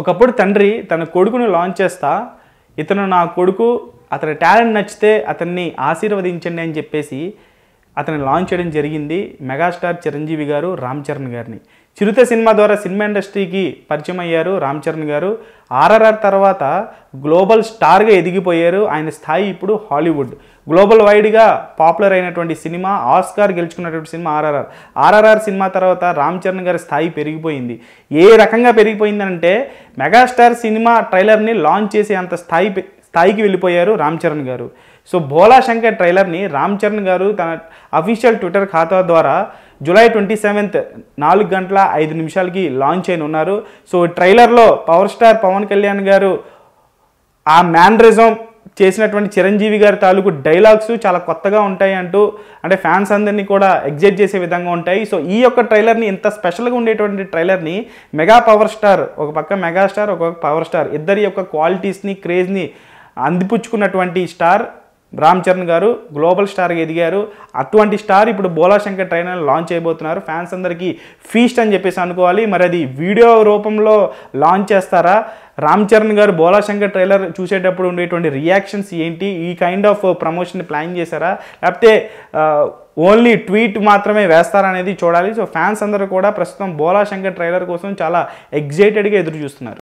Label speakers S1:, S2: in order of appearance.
S1: ఒకప్పుడు తండ్రి తన కొడుకును లాంచ్ చేస్తా ఇతను నా కొడుకు అతని టాలెంట్ నచ్చితే అతన్ని ఆశీర్వదించండి అని చెప్పేసి అతను లాంచ్ చేయడం జరిగింది మెగాస్టార్ చిరంజీవి గారు రామ్ చరణ్ గారిని చిరుత సినిమా ద్వారా సినిమా ఇండస్ట్రీకి పరిచయం అయ్యారు రామ్ చరణ్ గారు ఆర్ఆర్ఆర్ తర్వాత గ్లోబల్ స్టార్గా ఎదిగిపోయారు ఆయన స్థాయి ఇప్పుడు హాలీవుడ్ గ్లోబల్ వైడ్గా పాపులర్ అయినటువంటి సినిమా ఆస్కార్ గెలుచుకున్నటువంటి సినిమా ఆర్ఆర్ఆర్ ఆర్ఆర్ఆర్ సినిమా తర్వాత రామ్ చరణ్ గారి స్థాయి పెరిగిపోయింది ఏ రకంగా పెరిగిపోయిందంటే మెగాస్టార్ సినిమా ట్రైలర్ని లాంచ్ చేసే అంత స్థాయి స్థాయికి వెళ్ళిపోయారు రామ్ చరణ్ గారు సో భోలా శంకర్ ట్రైలర్ని రామ్ చరణ్ గారు తన అఫీషియల్ ట్విట్టర్ ఖాతా ద్వారా జూలై ట్వంటీ సెవెంత్ నాలుగు గంటల ఐదు నిమిషాలకి లాంచ్ అయిన ఉన్నారు సో ట్రైలర్లో పవర్ స్టార్ పవన్ కళ్యాణ్ గారు ఆ మ్యాండ్రిజం చేసినటువంటి చిరంజీవి గారి తాలూకు డైలాగ్స్ చాలా కొత్తగా ఉంటాయి అంటూ అంటే ఫ్యాన్స్ అందరినీ కూడా ఎగ్జైట్ చేసే విధంగా ఉంటాయి సో ఈ యొక్క ట్రైలర్ని ఇంత స్పెషల్గా ఉండేటువంటి ట్రైలర్ని మెగా పవర్ స్టార్ ఒక పక్క మెగాస్టార్ ఒక పవర్ స్టార్ ఇద్దరి యొక్క క్వాలిటీస్ని క్రేజ్ని అందిపుచ్చుకున్నటువంటి స్టార్ రామ్ చరణ్ గారు గ్లోబల్ స్టార్గా ఎదిగారు అటువంటి స్టార్ ఇప్పుడు బోలాశంకర్ ట్రైనర్ లాంచ్ చేయబోతున్నారు ఫ్యాన్స్ అందరికీ ఫీస్ట్ అని చెప్పేసి అనుకోవాలి మరి అది వీడియో రూపంలో లాంచ్ చేస్తారా రామ్ చరణ్ గారు బోలాశంకర్ ట్రైలర్ చూసేటప్పుడు ఉండేటువంటి రియాక్షన్స్ ఏంటి ఈ కైండ్ ఆఫ్ ప్రమోషన్ ప్లాన్ చేశారా లేకపోతే ఓన్లీ ట్వీట్ మాత్రమే వేస్తారా అనేది చూడాలి సో ఫ్యాన్స్ అందరూ కూడా ప్రస్తుతం బోలాశంకర్ ట్రైలర్ కోసం చాలా ఎగ్జైటెడ్గా ఎదురు చూస్తున్నారు